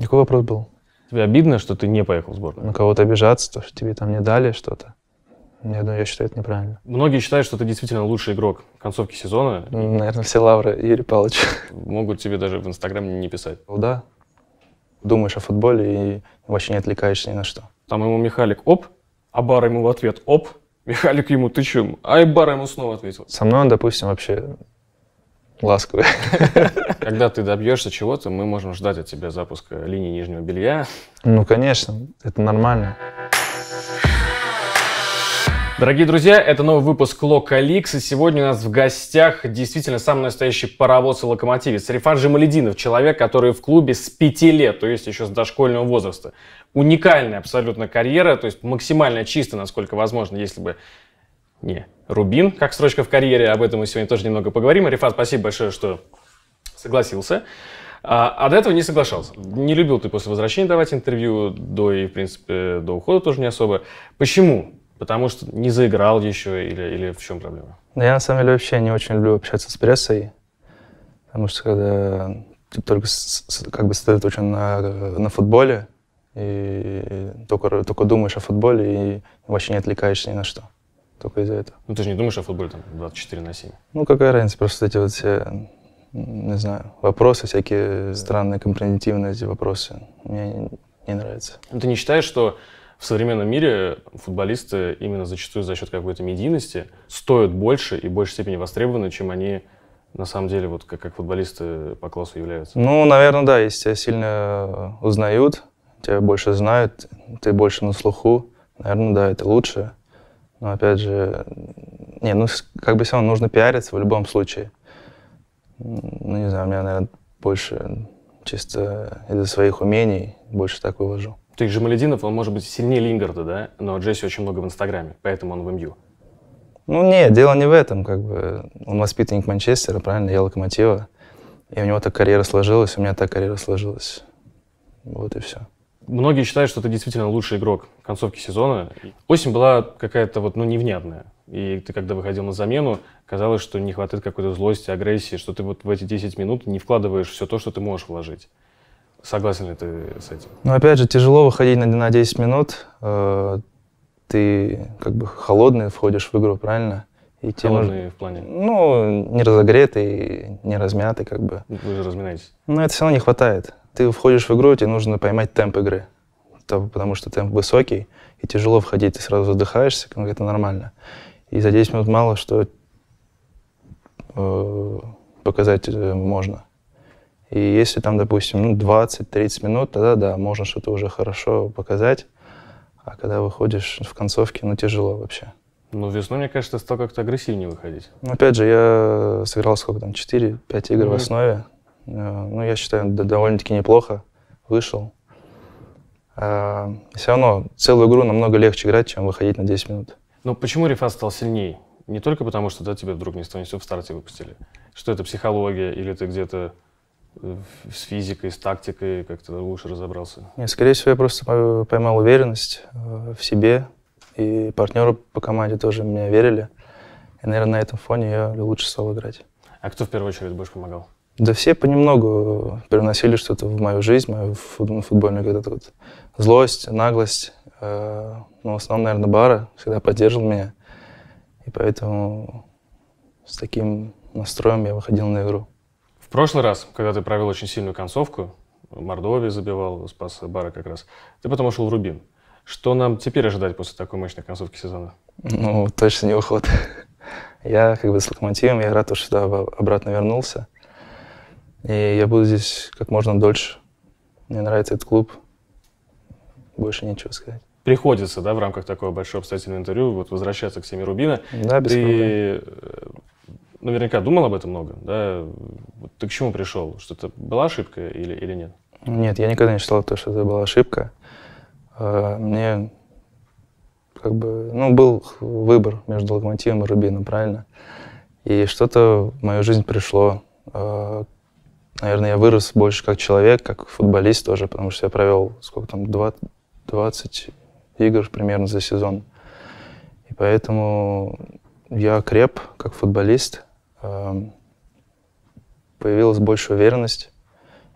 Какой вопрос был? Тебе обидно, что ты не поехал в сборную? На кого-то обижаться, то, что тебе там не дали что-то. Я, думаю, я считаю это неправильно. Многие считают, что ты действительно лучший игрок концовки сезона. Ну, наверное, все лавры Юрия Павловича. Могут тебе даже в Инстаграм не писать. Ну да. Думаешь о футболе и вообще не отвлекаешься ни на что. Там ему Михалик оп, а Бар ему в ответ оп. Михалик ему ты чем? А и Бар ему снова ответил. Со мной он, допустим, вообще ласковые. Когда ты добьешься чего-то, мы можем ждать от тебя запуска линии нижнего белья. Ну, конечно, это нормально. Дорогие друзья, это новый выпуск Лока и сегодня у нас в гостях действительно самый настоящий паровоз и локомотивец. Рифат Жемалединов, человек, который в клубе с 5 лет, то есть еще с дошкольного возраста. Уникальная абсолютно карьера, то есть максимально чисто, насколько возможно, если бы не Рубин, как строчка в карьере. Об этом мы сегодня тоже немного поговорим. Рифат, спасибо большое, что согласился. А, а до этого не соглашался. Не любил ты после возвращения давать интервью, до и, в принципе, до ухода тоже не особо. Почему? Потому что не заиграл еще или, или в чем проблема? Да я, на самом деле, вообще не очень люблю общаться с прессой, потому что когда ты типа только с, как бы сосредоточен на, на футболе, и только, только думаешь о футболе и вообще не отвлекаешься ни на что только из-за этого. Ну, ты же не думаешь о футболе там 24 на 7? Ну, какая разница, просто эти вот все, не знаю, вопросы всякие странные, компрометивные эти вопросы. Мне не, не нравится. Но ну, ты не считаешь, что в современном мире футболисты именно зачастую за счет какой-то медийности стоят больше и в большей степени востребованы, чем они на самом деле, вот как, как футболисты по классу являются? Ну, наверное, да, если тебя сильно узнают, тебя больше знают, ты больше на слуху, наверное, да, это лучше. Но опять же, не, ну как бы все равно нужно пиариться в любом случае. Ну, не знаю, у меня, наверное, больше чисто из-за своих умений больше так вывожу. Ты же Малединов, он может быть сильнее Лингарда, да? Но Джесси очень много в Инстаграме, поэтому он в МЮ. Ну, нет, дело не в этом, как бы. Он воспитанник Манчестера, правильно, я Локомотива. И у него так карьера сложилась, у меня так карьера сложилась. Вот и все. Многие считают, что ты действительно лучший игрок концовки сезона. Осень была какая-то вот, ну, невнятная. И ты, когда выходил на замену, казалось, что не хватает какой-то злости, агрессии, что ты вот в эти 10 минут не вкладываешь все то, что ты можешь вложить. Согласен ли ты с этим? Ну, опять же, тяжело выходить на, на 10 минут. Э, ты как бы холодный входишь в игру, правильно? И те Холодные в плане? Ну, не разогретый, не размятый как бы. Вы же разминаетесь. Но это все равно не хватает. Ты входишь в игру, тебе нужно поймать темп игры, потому что темп высокий, и тяжело входить, ты сразу задыхаешься, как это нормально. И за 10 минут мало что э, показать э, можно. И если там, допустим, ну, 20-30 минут, тогда да, можно что-то уже хорошо показать. А когда выходишь в концовке, ну тяжело вообще. Ну, весной, мне кажется, стал как-то агрессивнее выходить. Ну, опять же, я сыграл сколько там, 4-5 игр mm-hmm. в основе. Э, ну, я считаю, довольно-таки неплохо вышел. Э, Все равно целую игру намного легче играть, чем выходить на 10 минут. Но ну, почему Рифат стал сильнее? Не только потому, что да, тебя вдруг не станет в старте выпустили. Что это психология или ты где-то э, с физикой, с тактикой как-то лучше разобрался? Нет, скорее всего, я просто поймал уверенность в себе, и партнеры по команде тоже мне верили. И, наверное, на этом фоне я лучше стал играть. А кто в первую очередь больше помогал? Да все понемногу привносили что-то в мою жизнь, мою футбольную вот эту вот злость, наглость. Э, Но ну, в основном, наверное, Бара всегда поддерживал меня. И поэтому с таким настроем я выходил на игру. В прошлый раз, когда ты провел очень сильную концовку, Мордовии забивал, спас Бара как раз, ты потом ушел в Рубин. Что нам теперь ожидать после такой мощной концовки сезона? Ну, точно не уход. Я как бы с Локомотивом, я рад, что сюда обратно вернулся. И я буду здесь как можно дольше. Мне нравится этот клуб. Больше нечего сказать. Приходится, да, в рамках такого большого обстоятельного интервью вот возвращаться к теме Рубина. Да, без Ты проблем. Э, наверняка думал об этом много, да? Ты к чему пришел? Что это была ошибка или, или нет? Нет, я никогда не считал то, что это была ошибка. Э, мне как бы, ну, был выбор между локомотивом и Рубином, правильно? И что-то в мою жизнь пришло, э, наверное, я вырос больше как человек, как футболист тоже, потому что я провел, сколько там, 20, игр примерно за сезон. И поэтому я креп как футболист, эм, появилась больше уверенность.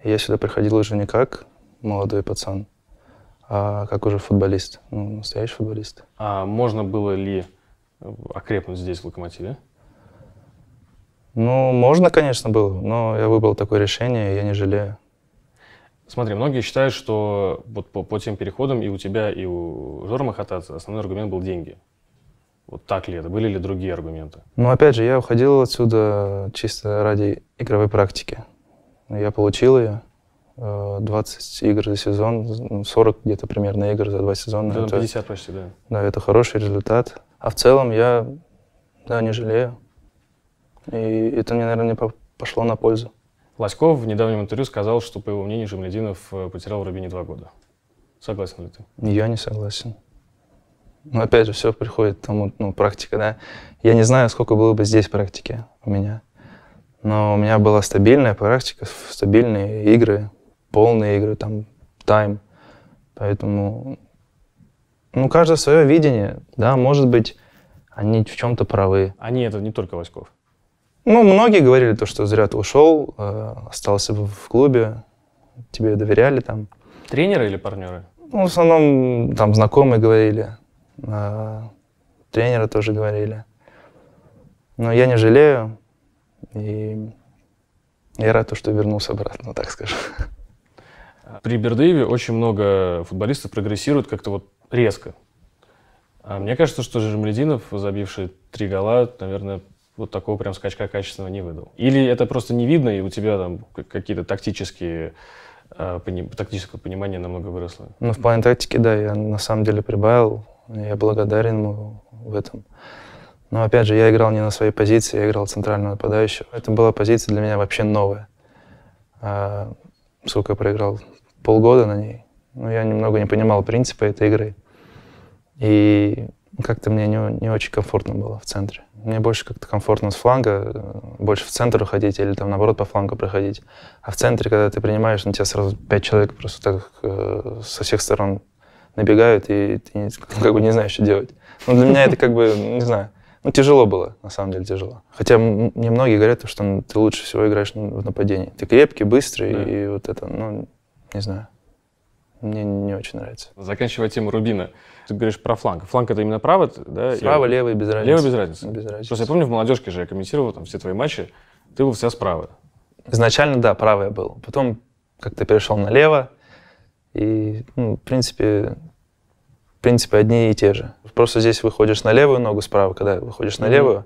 я сюда приходил уже не как молодой пацан, а как уже футболист, ну, настоящий футболист. А можно было ли э, окрепнуть здесь в «Локомотиве»? Ну, можно, конечно, было, но я выбрал такое решение, и я не жалею. Смотри, многие считают, что вот по, по тем переходам и у тебя, и у Жора Махатадзе основной аргумент был деньги. Вот так ли это? Были ли другие аргументы? Ну, опять же, я уходил отсюда чисто ради игровой практики. Я получил ее. 20 э, игр за сезон, 40 ну, где-то примерно игр за два сезона. Да, 50 почти, да. Да, это хороший результат. А в целом я, да, не жалею. И это мне, наверное, пошло на пользу. Лоськов в недавнем интервью сказал, что, по его мнению, Жемлядинов э, потерял в Рубине два года. Согласен ли ты? Я не согласен. Но ну, опять же, все приходит к тому, ну, практика, да. Я не знаю, сколько было бы здесь практики у меня. Но у меня была стабильная практика, стабильные игры, полные игры, там, тайм. Поэтому, ну, каждое свое видение, да, может быть, они в чем-то правы. Они это не только Васьков. Ну, многие говорили то, что зря ты ушел, э, остался бы в клубе, тебе доверяли там. Тренеры или партнеры? Ну, в основном там знакомые говорили, э, тренеры тоже говорили. Но я не жалею, и я рад, что вернулся обратно, так скажем. При Бердееве очень много футболистов прогрессирует как-то вот резко. А мне кажется, что Жермелединов, забивший три гола, наверное, вот такого прям скачка качественного не выдал. Или это просто не видно, и у тебя там какие-то тактические э, тактическое понимание намного выросло. Ну, в плане тактики, да, я на самом деле прибавил. Я благодарен ему в этом. Но, опять же, я играл не на своей позиции, я играл центрального нападающего. Это была позиция для меня вообще новая. А, сколько я проиграл? Полгода на ней. Но ну, я немного не понимал принципа этой игры. И как-то мне не, не очень комфортно было в центре. Мне больше как-то комфортно с фланга, э, больше в центр уходить или там наоборот по флангу проходить. А в центре, когда ты принимаешь, на тебя сразу пять человек просто так э, со всех сторон набегают, и ты как бы не знаешь, что делать. Ну, для меня это как бы, не знаю, ну, тяжело было, на самом деле тяжело. Хотя мне многие говорят, что ну, ты лучше всего играешь в нападении. Ты крепкий, быстрый да. и вот это, ну, не знаю. Мне не очень нравится. Заканчивая тему Рубина. Ты говоришь про фланг. Фланг это именно право, да? Справа, я... левый, без разницы. Левый без разницы. Без разницы. Просто я помню, в молодежке же я комментировал там все твои матчи, ты был вся справа. Изначально, да, правый я был. Потом как-то перешел налево. И, ну, в принципе, в принципе, одни и те же. Просто здесь выходишь на левую ногу справа, когда выходишь на mm-hmm. левую,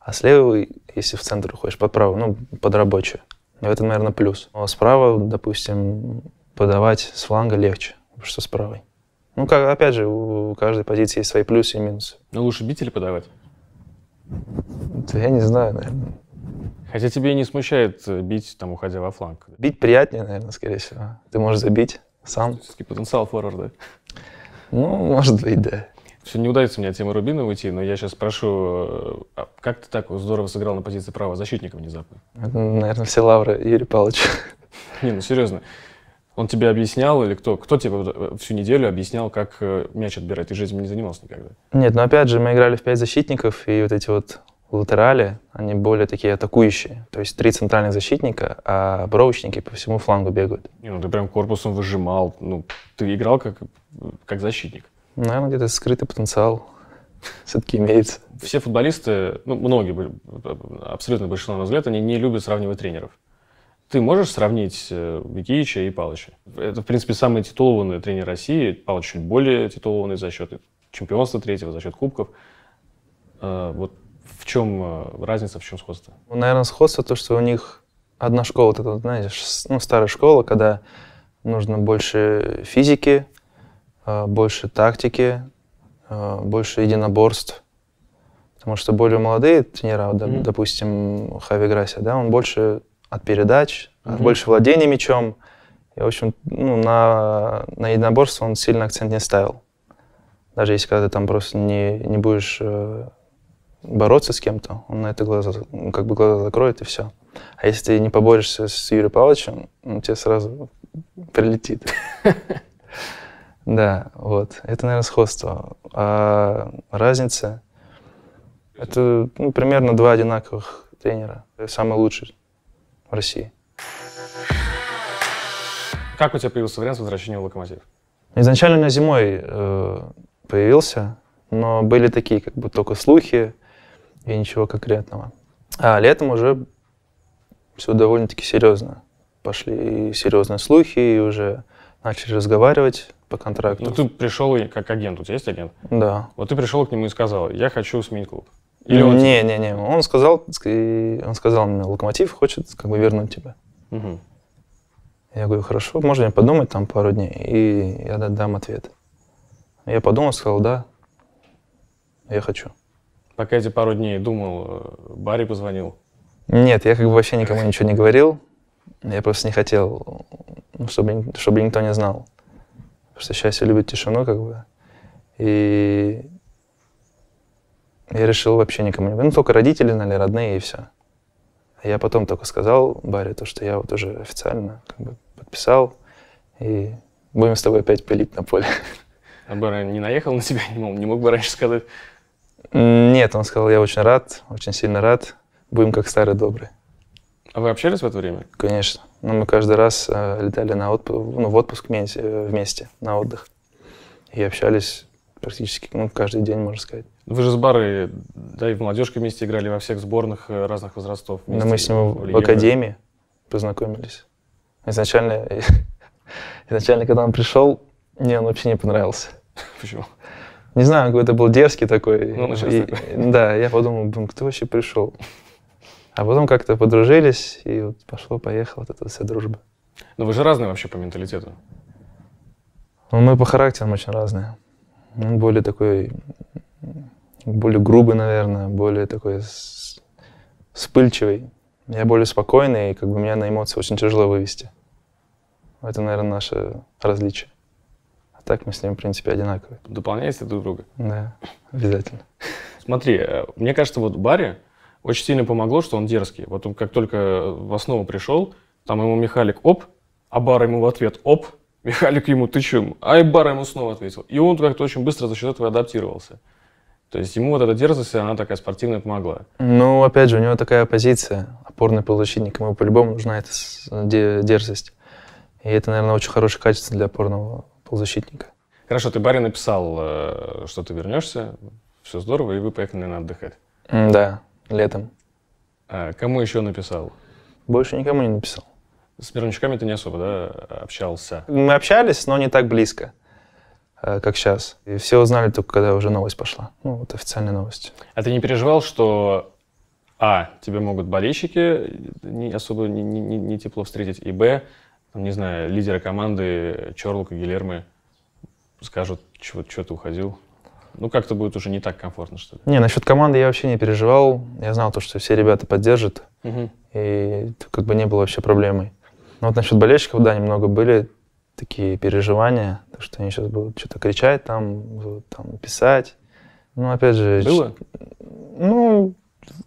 а с левой, если в центр уходишь, под правую, ну, под рабочую. это, наверное, плюс. Но справа, допустим, подавать с фланга легче, потому что с правой. Ну, как, опять же, у каждой позиции есть свои плюсы и минусы. Но ну, лучше бить или подавать? Да я не знаю, наверное. Хотя тебе не смущает э, бить, там, уходя во фланг? Бить приятнее, наверное, скорее всего. Ты можешь забить сам. Все-таки потенциал форварда. Ну, может быть, да. Все, не удается мне от темы Рубина уйти, но я сейчас спрошу, э, а как ты так здорово сыграл на позиции правого защитника внезапно? Это, наверное, все лавры Юрия Павловича. Не, ну серьезно. Он тебе объяснял или кто? Кто тебе э, всю неделю объяснял, как э, мяч отбирать? Ты же не занимался никогда. Нет, ну опять же, мы играли в пять защитников, и вот эти вот латерали, они более такие атакующие. То есть три центральных защитника, а бровочники по всему флангу бегают. Не, ну ты прям корпусом выжимал. Ну, ты играл как, как защитник. Наверное, где-то скрытый потенциал все-таки имеется. Все футболисты, ну, многие, абсолютно большинство, на взгляд, они не любят сравнивать тренеров. Ты можешь сравнить Микеича э, и Палыча? Это, в принципе, самые титулованные тренеры России. Палыч чуть более титулованный за счет чемпионства третьего, за счет кубков. Э, вот в чем э, разница, в чем сходство? Ну, Наверное, сходство то, что у них одна школа, вот эта, знаете, ну, старая школа, когда нужно больше физики, больше тактики, больше единоборств. Потому что более молодые тренера, mm-hmm. допустим, Хави Грася, да, он больше от передач, угу. больше владения мячом. И, в общем, ну, на, на единоборство он сильно акцент не ставил. Даже если когда ты там просто не, не будешь э, бороться с кем-то, он на это глаза, как бы глаза закроет и все. А если ты не поборешься с Юрием Павловичем, ну, тебе сразу прилетит. Да, вот. Это, наверное, сходство. А разница — это ну, примерно два одинаковых тренера. Самый лучший в России. Как у тебя появился вариант возвращения в «Локомотив»? Изначально зимой э, появился, но были такие как бы только слухи и ничего конкретного. А летом уже все довольно-таки серьезно. Пошли серьезные слухи, и уже начали разговаривать по контракту. Ну, ты пришел как агент, у тебя есть агент? Да. Вот ты пришел к нему и сказал, я хочу сменить клуб. Или он... Не, не, не. Он сказал, он сказал мне, Локомотив хочет как бы вернуть тебя. Угу. Я говорю, хорошо, можно я подумать там пару дней, и я дам ответ. Я подумал, сказал, да, я хочу. Пока эти пару дней думал, э, Барри позвонил? Нет, я как бы вообще никому ничего не говорил. Я просто не хотел, ну, чтобы, чтобы никто не знал. Потому что счастье любит тишину, как бы. И я решил вообще никому не... Ну, только родители, знали, родные и все. А я потом только сказал Баре, то, что я вот уже официально как бы подписал, и будем с тобой опять пилить на поле. А Барри не наехал на тебя? Не мог, не мог бы раньше сказать? Нет, он сказал, я очень рад, очень сильно рад. Будем как старые добрые. А вы общались в это время? Конечно. Ну, мы каждый раз э, летали на отп... ну, в отпуск вместе, э, вместе, на отдых. И общались практически ну, каждый день, можно сказать. Вы же с Бары, да, и в молодежке вместе играли, во всех сборных э, разных возрастов. Но ну, мы с ним в, в академии познакомились. Изначально, изначально, когда он пришел, мне он вообще не понравился. Почему? Не знаю, он какой-то был дерзкий такой. Ну, он и, такой. Да, я подумал, блин, кто вообще пришел? А потом как-то подружились, и вот пошло-поехало вот эта вся дружба. Ну вы же разные вообще по менталитету. Ну, мы по характерам очень разные. Он ну, более такой более грубый, наверное, более такой вспыльчивый. Я более спокойный, и как бы меня на эмоции очень тяжело вывести. Это, наверное, наше различие. А так мы с ним, в принципе, одинаковые. Дополняете друг друга? Да, обязательно. Смотри, э, мне кажется, вот Барри очень сильно помогло, что он дерзкий. Вот он как только в основу пришел, там ему Михалик оп, а Бар ему в ответ оп, Михалик ему ты чем? А и Бар ему снова ответил. И он как-то очень быстро за счет этого адаптировался. То есть ему вот эта дерзость, она такая спортивная помогла. Ну, опять же, у него такая позиция, опорный полузащитник, ему по-любому нужна эта дерзость. И это, наверное, очень хорошее качество для опорного полузащитника. Хорошо, ты Барри написал, э, что ты вернешься, все здорово, и вы поехали, наверное, отдыхать. Да, летом. А кому еще написал? Больше никому не написал. С мировничками ты не особо, да, общался? Мы общались, но не так близко. Э, как сейчас. И все узнали только, когда уже новость пошла. Ну, вот официальная новость. А ты не переживал, что а, тебе могут болельщики не, особо не, не, не тепло встретить, и б, там, не знаю, лидеры команды Чорлук и Гилермы скажут, что чего ты уходил? Ну, как-то будет уже не так комфортно, что ли? Не, насчет команды я вообще не переживал. Я знал то, что все ребята поддержат. Угу. И это как бы не было вообще проблемой. Но ну, вот насчет болельщиков, да, немного были такие переживания, что они сейчас будут что-то кричать там, будут там писать. Ну, опять же... Было? Ну,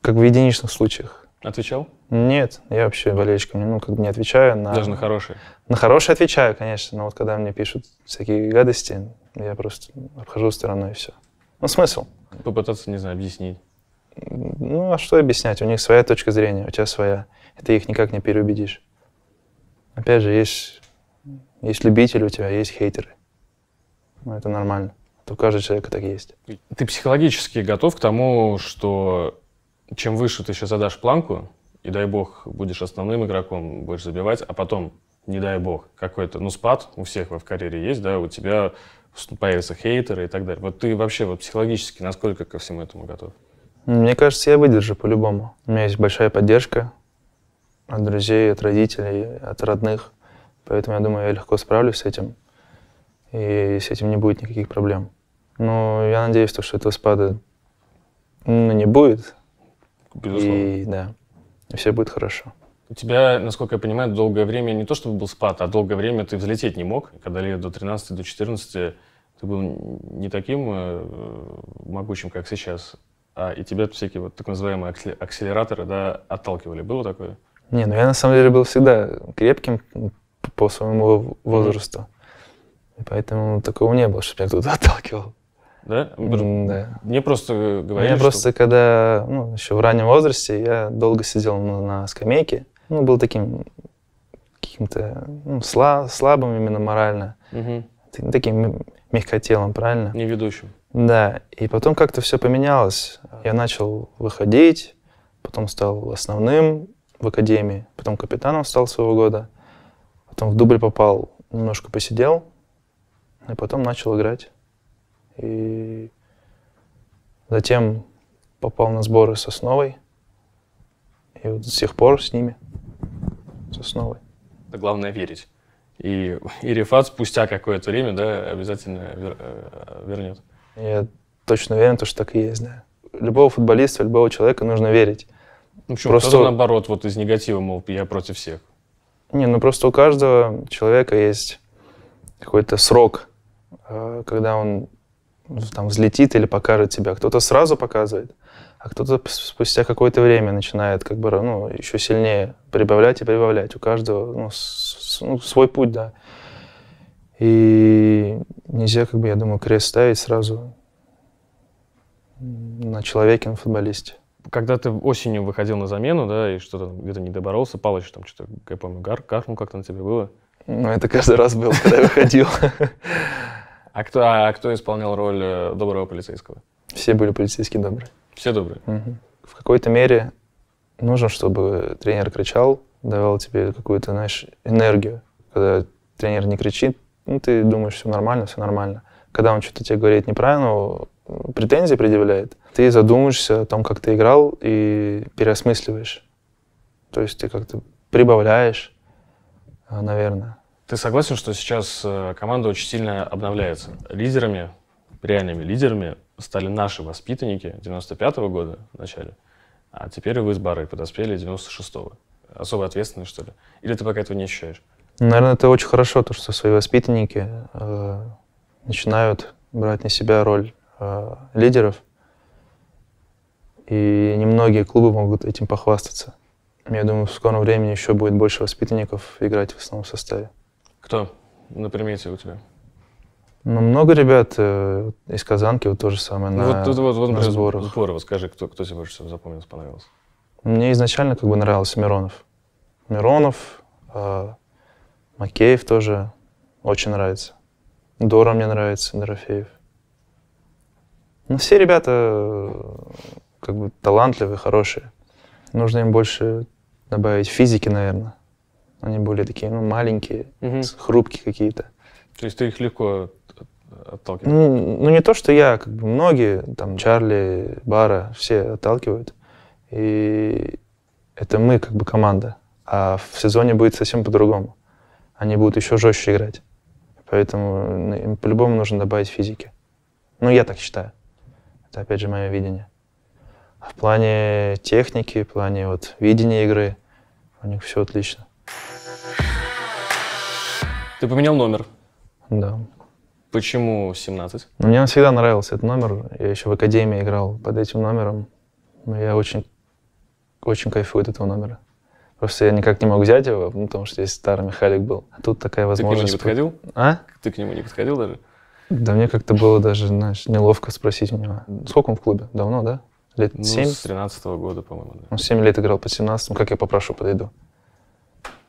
как в единичных случаях. Отвечал? Нет, я вообще болельщикам ну, как бы не отвечаю на... Даже на хорошие? На хорошие отвечаю, конечно, но вот когда мне пишут всякие гадости, я просто обхожу стороной и все. Ну, смысл? Попытаться, не знаю, объяснить. Ну, а что объяснять? У них своя точка зрения, у тебя своя. И ты их никак не переубедишь. Опять же, есть есть любители у тебя, есть хейтеры. Ну, это нормально. Это а у каждого человека так есть. Ты психологически готов к тому, что чем выше ты сейчас задашь планку, и дай бог будешь основным игроком, будешь забивать, а потом, не дай бог, какой-то, ну, спад у всех в карьере есть, да, у тебя появятся хейтеры и так далее. Вот ты вообще вот психологически насколько ко всему этому готов? Мне кажется, я выдержу по-любому. У меня есть большая поддержка от друзей, от родителей, от родных. Поэтому, я думаю, я легко справлюсь с этим, и с этим не будет никаких проблем. Но я надеюсь, что этого спада ну, не будет. Безусловно. И да, все будет хорошо. У тебя, насколько я понимаю, долгое время не то чтобы был спад, а долгое время ты взлететь не мог. Когда лет до 13, до 14 ты был не таким э, могучим, как сейчас, а и тебя всякие вот так называемые акселераторы да, отталкивали. Было такое? Не, ну я на самом деле был всегда крепким, по своему возрасту. Поэтому такого не было, чтобы меня кто-то отталкивал. Да? да. Мне просто говорили, Мне что... просто, когда ну, еще в раннем возрасте, я долго сидел на скамейке. Ну, был таким каким-то ну, сла слабым именно морально. Угу. Таким мягкотелым, правильно? Не ведущим. Да. И потом как-то все поменялось. Я начал выходить, потом стал основным в академии, потом капитаном стал своего года. Потом в дубль попал, немножко посидел, и потом начал играть. И затем попал на сборы с Сосновой. И вот до сих пор с ними, с Сосновой. Да главное верить. И, и Рифат спустя какое-то время да, обязательно вер, э, вернет. Я точно уверен, что так и есть. Да. Любого футболиста, любого человека нужно верить. Ну, почему? Просто... наоборот, вот из негатива, мол, я против всех. Не, ну просто у каждого человека есть какой-то срок, э, когда он там взлетит или покажет тебя. Кто-то сразу показывает, а кто-то спустя какое-то время начинает как бы ну, еще сильнее прибавлять и прибавлять. У каждого ну, с, ну, свой путь, да. И нельзя, как бы, я думаю, крест ставить сразу на человеке, на футболисте когда ты осенью выходил на замену, да, и что-то где-то не доборолся, Палыч там что-то, я помню, гар, каркнул как-то на тебе было. Ну, это каждый раз было, когда я выходил. А кто, а кто исполнял роль э, доброго полицейского? Все были полицейские добрые. Все добрые? Угу. В какой-то мере нужно, чтобы тренер кричал, давал тебе какую-то, знаешь, энергию. Когда тренер не кричит, ну, ты думаешь, все нормально, все нормально. Когда он что-то тебе говорит неправильно, претензии предъявляет, ты задумаешься о том, как ты играл, и переосмысливаешь. То есть ты как-то прибавляешь, а, наверное. Ты согласен, что сейчас э, команда очень сильно обновляется? Лидерами, реальными лидерами стали наши воспитанники 95-го года в начале, а теперь вы с Барой подоспели 96-го. Особо ответственные, что ли? Или ты пока этого не ощущаешь? Наверное, это очень хорошо, то, что свои воспитанники э, начинают брать на себя роль э, лидеров. И немногие клубы могут этим похвастаться. Я думаю, в скором времени еще будет больше воспитанников играть в основном составе. Кто на примете у тебя? Ну, много ребят э, из Казанки, вот то же самое, ну, на, вот, вот, вот, на вот, сборах. Сборы, вот скажи, кто, кто тебе больше всего запомнился, понравился? Мне изначально как бы нравился Миронов. Миронов, э, Макеев тоже очень нравится. Дора мне нравится, Дорофеев. Ну все ребята э, как бы талантливые, хорошие. Нужно им больше добавить физики, наверное. Они более такие, ну, маленькие, угу. хрупкие какие-то. То есть ты их легко отталкиваешь? Ну, ну, не то, что я, как бы многие, там, Чарли, Бара, все отталкивают. И это мы, как бы, команда. А в сезоне будет совсем по-другому. Они будут еще жестче играть. Поэтому э, им по-любому нужно добавить физики. Ну, я так считаю. Это опять же мое видение. А в плане техники, в плане вот видения игры, у них все отлично. Ты поменял номер? Да. Почему 17? Ну, мне он всегда нравился этот номер. Я еще в академии играл под этим номером. Но я очень, очень кайфую от этого номера. Просто я никак не мог взять его, ну, потому что здесь старый Михалик был. А тут такая возможность. Ты к нему не подходил? А? Ты к нему не подходил даже? Да мне как-то было даже, знаешь, неловко спросить у него. Сколько он в клубе? Давно, да? Лет ну, 7? с 13 -го года, по-моему, да. Он 7 лет играл по 17 ну, как я попрошу, подойду.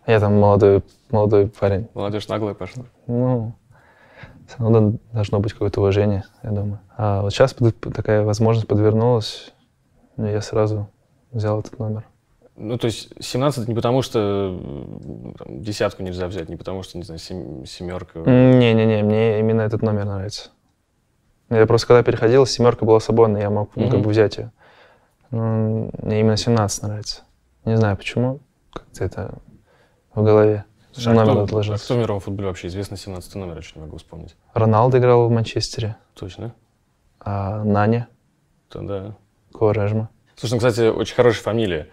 Я там молодой, молодой парень. Молодежь наглая пошла. Ну, все равно должно быть какое-то уважение, я думаю. А вот сейчас такая возможность подвернулась, и ну, я сразу взял этот номер. Ну, то есть 17 не потому, что там, десятку нельзя взять, не потому, что, не знаю, сем- семерка. Не-не-не, мне именно этот номер нравится. Я просто когда переходил, семерка была свободна, я мог mm-hmm. как бы взять ее. Но ну, мне именно 17 нравится. Не знаю почему, как-то это в голове. Слушай, номер а кто, А кто в мировом футболе вообще известно 17 номер, я что не могу вспомнить. Роналдо играл в Манчестере. Точно. А Наня. Да, да. Куарежма. Слушай, ну, кстати, очень хорошая фамилия.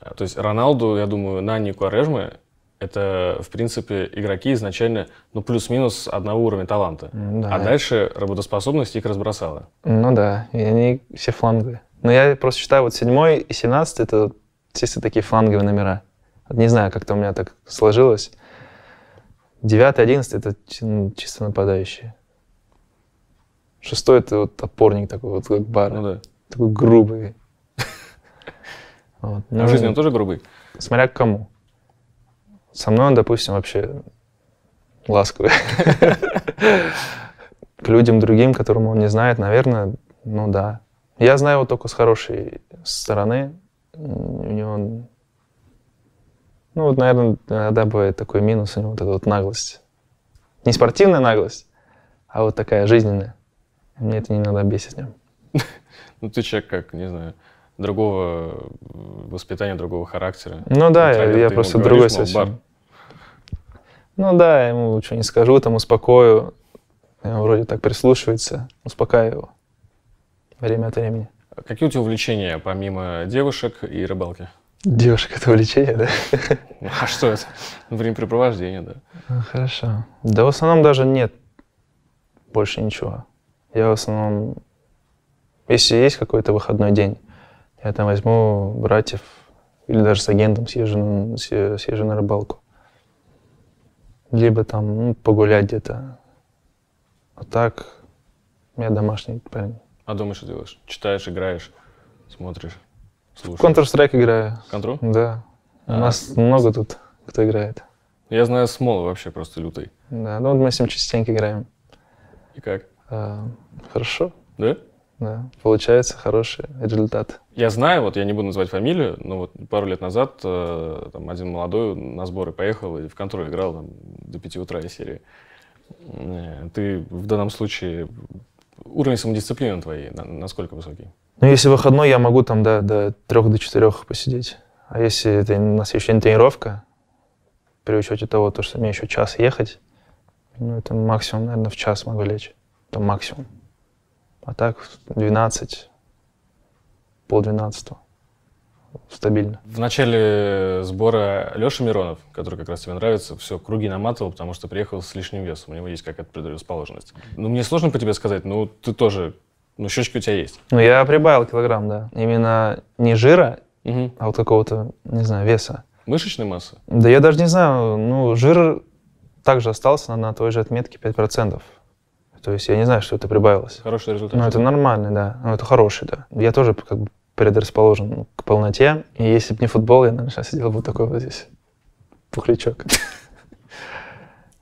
А, то есть Роналду, я думаю, Нани и Куарежмы это, в принципе, игроки изначально, ну, плюс-минус одного уровня таланта. Да. А дальше работоспособность их разбросала. Ну да, и они все фланговые. Но я просто считаю, вот седьмой и семнадцатый — это чисто такие фланговые номера. Не знаю, как-то у меня так сложилось. Девятый, одиннадцатый — это ну, чисто нападающие. Шестой — это вот опорник такой, вот как бар. Ну да. Такой грубый. Вот. Но а ну, в жизни ну, он тоже грубый? Смотря к кому. Со мной он, допустим, вообще ласковый. К людям другим, которым он не знает, наверное, ну да. Я знаю его только с хорошей стороны. У него, ну вот, наверное, иногда бывает такой минус у него, вот эта вот наглость. Не спортивная наглость, а вот такая жизненная. Мне это иногда бесит в нем. Ну ты человек как, не знаю, другого э, воспитания, другого характера. Ну да, я, я просто другой совсем. Ну да, я ему что не скажу, там успокою. Он вроде так прислушивается, успокаиваю его время от времени. А какие у тебя увлечения, помимо девушек и рыбалки? Девушек — это увлечение, да? Ну, а что это? Ну, времяпрепровождение, да. Ну, хорошо. Да в основном даже нет больше ничего. Я в основном... Если есть какой-то выходной день, я там возьму братьев или даже с агентом съезжу, съезжу на рыбалку. Либо там ну, погулять где-то. А так у меня домашний парень. А дома что делаешь? Читаешь, играешь, смотришь, слушаешь? В Counter-Strike играю. Контру? Да. А, у нас а... много тут кто играет. Я знаю Смола вообще просто лютый. Да, ну вот мы с ним частенько играем. И как? А, хорошо. Да? Да, получается хороший результат. Я знаю, вот я не буду называть фамилию, но вот пару лет назад э, там, один молодой на сборы поехал и в контроль играл там, до 5 утра из серии. Э, ты в данном случае уровень самодисциплины твоей на, насколько высокий? Ну, если выходной, я могу там да, до трех, до четырех посидеть. А если это на следующий день тренировка, при учете того, то, что мне еще час ехать, ну, это максимум, наверное, в час могу лечь. Это максимум. А так 12, полдвенадцатого. Стабильно. В начале сбора Леша Миронов, который как раз тебе нравится, все круги наматывал, потому что приехал с лишним весом. У него есть какая-то предрасположенность. Ну, мне сложно по тебе сказать, но ты тоже, ну, щечки у тебя есть. Ну, я прибавил килограмм, да. Именно не жира, угу. а вот какого-то, не знаю, веса. Мышечной массы? Да я даже не знаю. Ну, жир также остался на, на той же отметке 5%. То есть я не знаю, что это прибавилось. Хороший результат. Ну, это нормальный, да. Ну, это хороший, да. Я тоже как бы предрасположен к полноте. И если бы не футбол, я, наверное, сейчас сидел бы такой вот здесь пухлячок.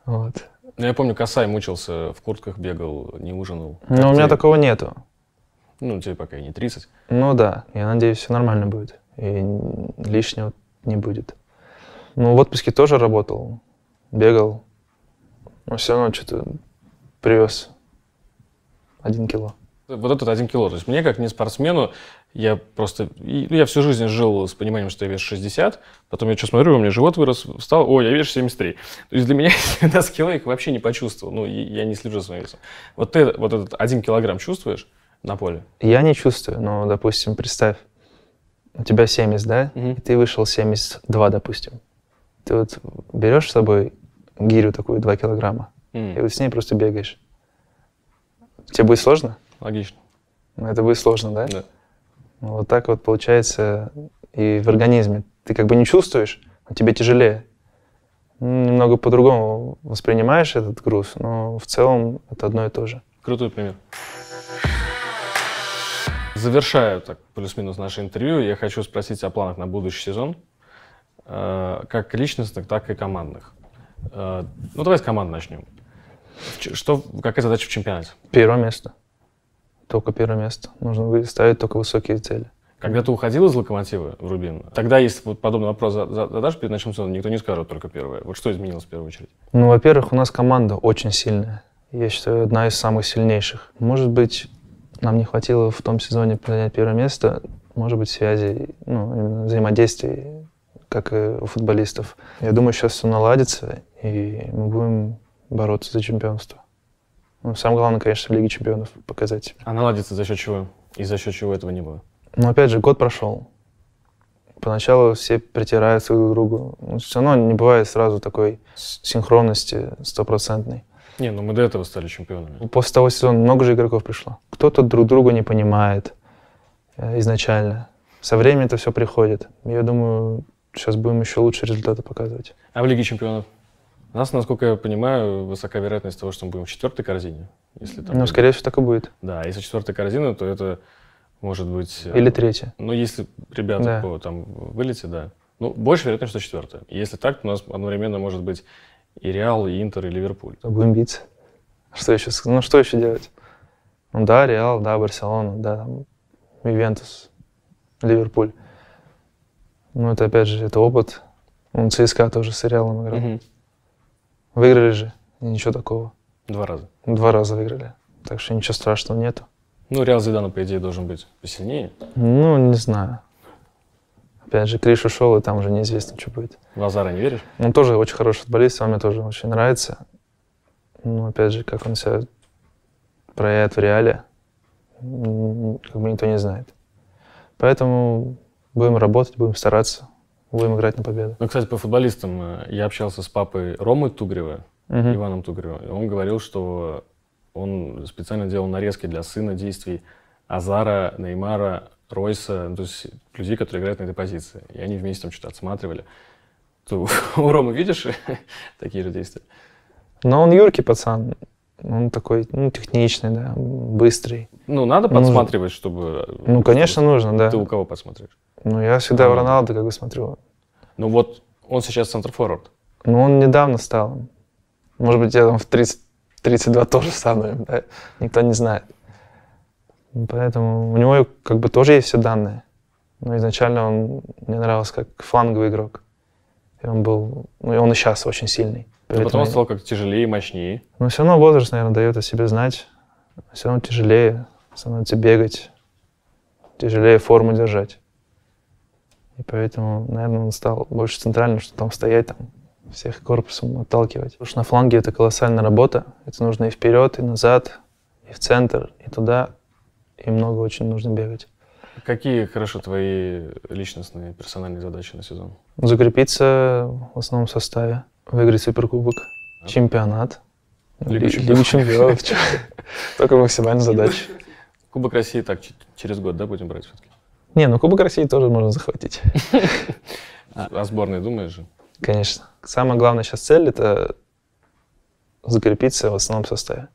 Вот. Ну, я помню, Касай мучился, в куртках бегал, не ужинал. Ну у меня такого нету. Ну, тебе пока и не 30. Ну да, я надеюсь, все нормально будет. И лишнего не будет. Ну, в отпуске тоже работал, бегал. Но все равно что-то привез 1 кило. Вот этот один кило. То есть мне, как не спортсмену, я просто... Ну, я всю жизнь жил с пониманием, что я вешу 60, потом я что смотрю, у меня живот вырос, встал, ой, я вешу 73. То есть для меня всегда с кило их вообще не почувствовал. Ну, я не слежу за своим весом. Вот ты вот этот один килограмм чувствуешь на поле? Я не чувствую, но, допустим, представь, у тебя 70, да? Угу. И ты вышел 72, допустим. Ты вот берешь с собой гирю такую 2 килограмма, угу. и вот с ней просто бегаешь. Тебе будет сложно? Логично. Ну, это будет сложно, да? Да. Ну, вот так вот получается и в организме. Ты как бы не чувствуешь, но тебе тяжелее. Ну, немного по-другому воспринимаешь этот груз, но в целом это одно и то же. Крутой пример. Завершая так плюс-минус наше интервью, я хочу спросить о планах на будущий сезон, э, как личностных, так и командных. Э, ну, давай с команд начнем. Что, какая задача в чемпионате? Первое место. Только первое место. Нужно ставить только высокие цели. Когда ты уходил из локомотива в Рубин, тогда, если вот подобный вопрос задашь перед началом сезона, никто не скажет только первое. Вот что изменилось в первую очередь? Ну, во-первых, у нас команда очень сильная. Я считаю, одна из самых сильнейших. Может быть, нам не хватило в том сезоне занять первое место, может быть, связи, ну, взаимодействий, как и у футболистов. Я думаю, сейчас все наладится, и мы будем бороться за чемпионство. Ну, самое главное, конечно, в Лиге чемпионов показать. А наладится за счет чего? И за счет чего этого не было? Ну, опять же, год прошел. Поначалу все притираются друг к другу. Но ну, все равно не бывает сразу такой синхронности стопроцентной. Не, ну мы до этого стали чемпионами. После того сезона много же игроков пришло. Кто-то друг друга не понимает э, изначально. Со временем это все приходит. Я думаю, сейчас будем еще лучше результаты показывать. А в Лиге чемпионов? У нас, насколько я понимаю, высока вероятность того, что мы будем в четвертой корзине. Если там ну, будет. скорее всего, так и будет. Да, если четвертая корзина, то это может быть... Э, Или третья. Ну, если ребята да. по, там вылетят, да. Ну, больше вероятность, что четвертая. Если так, то у нас одновременно может быть и Реал, и Интер, и Ливерпуль. Будем биться. Что еще, ну, что еще делать? Ну, да, Реал, да, Барселона, да, Ювентус, Ливерпуль. Ну, это, опять же, это опыт. Он ну, ЦСКА тоже с Реалом играл. Mm-hmm. Выиграли же, ничего такого. Два раза? Два раза выиграли, так что ничего страшного нету. Ну, Реал Зидану, по идее, должен быть посильнее. Ну, не знаю. Опять же, Криш ушел, и там уже неизвестно, что будет. В не веришь? Он тоже очень хороший футболист, он мне тоже очень нравится. Но ну, опять же, как он себя проявит в реале, как бы никто не знает. Поэтому будем работать, будем стараться будем играть на победу. Ну, кстати, по футболистам. Э, я общался с папой Ромы Тугрева, угу. Иваном Тугревым. Он говорил, что он специально делал нарезки для сына действий Азара, Неймара, Ройса, ну, то есть людей, которые играют на этой позиции. И они вместе там что-то отсматривали. То у Ромы видишь такие же действия? Но он юркий пацан. Он такой, ну, техничный, да, быстрый. Ну, надо подсматривать, нужно. чтобы... Э, ну, конечно, нужно, да. Ты у кого подсматриваешь? Ну, я всегда в Роналду как бы смотрю. Ну вот он сейчас центрфорвард. Ну, он недавно стал. Может быть, я там в 30, 32 тоже стану да? Никто не знает. Ну, поэтому у него как бы тоже есть все данные. Но изначально он мне нравился как фланговый игрок. И он был, ну и он и сейчас очень сильный. Поэтому... А потом он стал как тяжелее и мощнее. Но все равно возраст, наверное, дает о себе знать. Все равно тяжелее становится бегать, тяжелее форму держать. И поэтому, наверное, он стал больше центральным, что там стоять, там, всех корпусом отталкивать. Потому что на фланге это колоссальная работа. Это нужно и вперед, и назад, и в центр, и туда. И много очень нужно бегать. Какие, хорошо, твои личностные, персональные задачи на сезон? Закрепиться в основном составе, выиграть суперкубок, а? чемпионат, Лигу чемпионов. Только максимальная задача. Кубок России так через год, да, будем брать все-таки? Не, ну Кубок России тоже можно захватить. О сборной думаешь же? Конечно. Самая главная сейчас цель — это закрепиться в основном составе.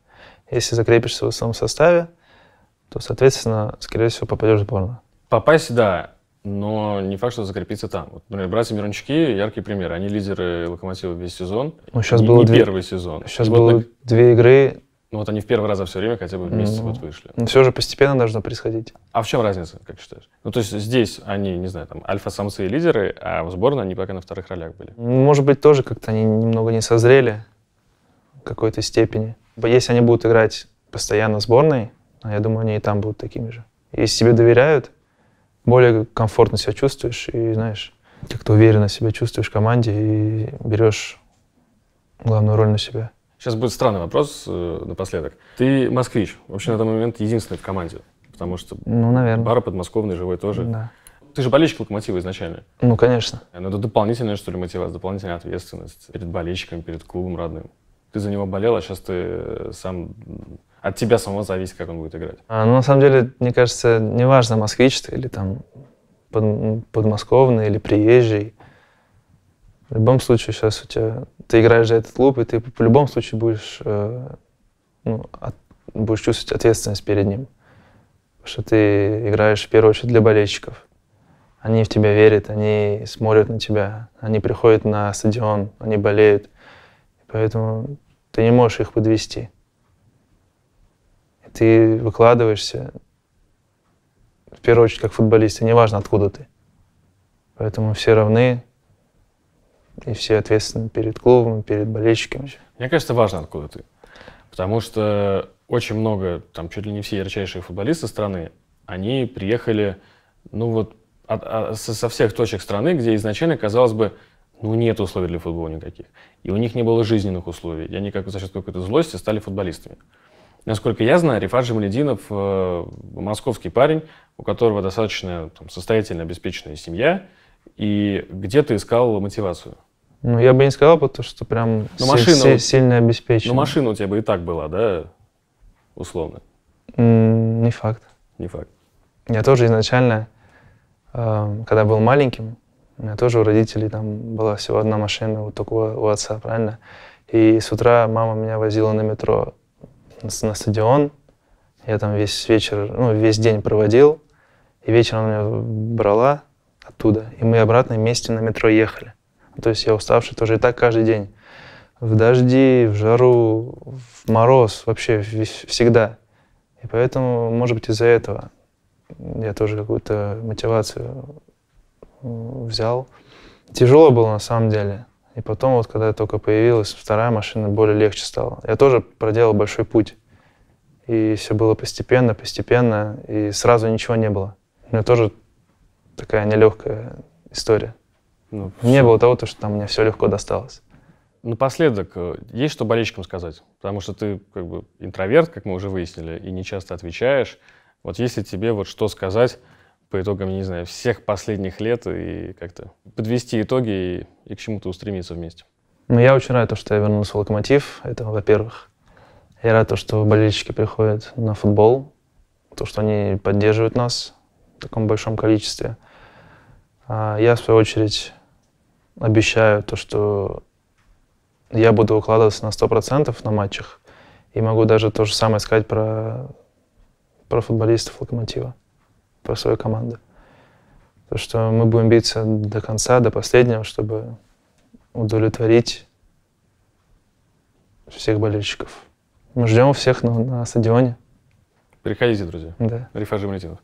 Если закрепишься в основном составе, то, соответственно, скорее всего, попадешь в сборную. Попасть, да, но не факт, что закрепиться там. Вот, например, братья Мирончики — яркий пример. Они лидеры «Локомотива» весь сезон. Ну, сейчас не, было не две... первый сезон. Сейчас вот было на... две игры ну вот они в первый раз за все время хотя бы в месяц ну, вот вышли. Но ну, все же постепенно должно происходить. А в чем разница, как считаешь? Ну то есть здесь они, не знаю, там альфа-самцы и лидеры, а в сборной они пока на вторых ролях были. Ну, может быть, тоже как-то они немного не созрели в какой-то степени. Если они будут играть постоянно в сборной, а я думаю, они и там будут такими же. Если тебе доверяют, более комфортно себя чувствуешь и, знаешь, как-то уверенно себя чувствуешь в команде и берешь главную роль на себя. Сейчас будет странный вопрос э, напоследок. Ты москвич, вообще на данный момент единственный в команде, потому что ну, наверное. бар подмосковный, живой тоже. Да. Ты же болельщик локомотива изначально. Ну, конечно. Э, Но ну, это дополнительная, что ли, мотивация, дополнительная ответственность перед болельщиками, перед клубом родным. Ты за него болел, а сейчас ты э, сам от тебя самого зависит, как он будет играть. А, ну, на самом деле, мне кажется, неважно, москвич ты или там под, подмосковный или приезжий. В любом случае сейчас у тебя... Ты играешь за этот клуб, и ты по любому случае будешь, э, ну, от, будешь чувствовать ответственность перед ним. Потому что ты играешь в первую очередь для болельщиков. Они в тебя верят, они смотрят на тебя, они приходят на стадион, они болеют. Поэтому ты не можешь их подвести. Ты выкладываешься, в первую очередь, как футболист, и неважно, откуда ты. Поэтому все равны, и все ответственны перед клубом, перед болельщиками. Мне кажется, важно, откуда ты. Потому что очень много, там чуть ли не все ярчайшие футболисты страны, они приехали, ну вот, от, а, от, со всех точек страны, где изначально, казалось бы, ну, нет условий для футбола никаких. И у них не было жизненных условий. И они как за счет какой-то злости стали футболистами. Насколько я знаю, Рифат Жамалединов э, московский парень, у которого достаточно там, состоятельно обеспеченная семья, и где ты искал мотивацию. Ну, я бы не сказал, потому что прям но ну, си- машина, си- сильно обеспечена. Но ну, машина у тебя бы и так была, да, условно? М- не факт. Не факт. Я тоже изначально, э, когда был маленьким, у меня тоже у родителей там была всего одна машина, вот такого у, у отца, правильно? И с утра мама меня возила на метро на, на стадион. Я там весь вечер, ну, весь день проводил. И вечером она меня брала оттуда. И мы обратно вместе на метро ехали. Ну, то есть я уставший тоже и так каждый день. В дожди, в жару, в мороз, вообще всегда. И поэтому, может быть, из-за этого я тоже какую-то мотивацию взял. Тяжело было на самом деле. И потом, вот когда только появилась вторая машина, более легче стало. Я тоже проделал большой путь. И все было постепенно, постепенно, и сразу ничего не было. У меня тоже такая нелегкая история. Ну, не было того, что там мне все легко досталось. Напоследок, э, есть что болельщикам сказать? Потому что ты как бы интроверт, как мы уже выяснили, и не часто отвечаешь. Вот если тебе вот что сказать по итогам, не знаю, всех последних лет и как-то подвести итоги и, и к чему-то устремиться вместе? Ну, я очень рад, то, что я вернулся в «Локомотив». Это, во-первых. Я рад, то, что болельщики приходят на футбол, то, что они поддерживают нас в таком большом количестве. А, я, в свою очередь, обещаю то, что я буду укладываться на 100% на матчах. И могу даже то же самое сказать про, про футболистов «Локомотива», про свою команду. То, что мы будем биться до конца, до последнего, чтобы удовлетворить всех болельщиков. Мы ждем всех на, на стадионе. Приходите, друзья. Да. Рифа Жемлетинов.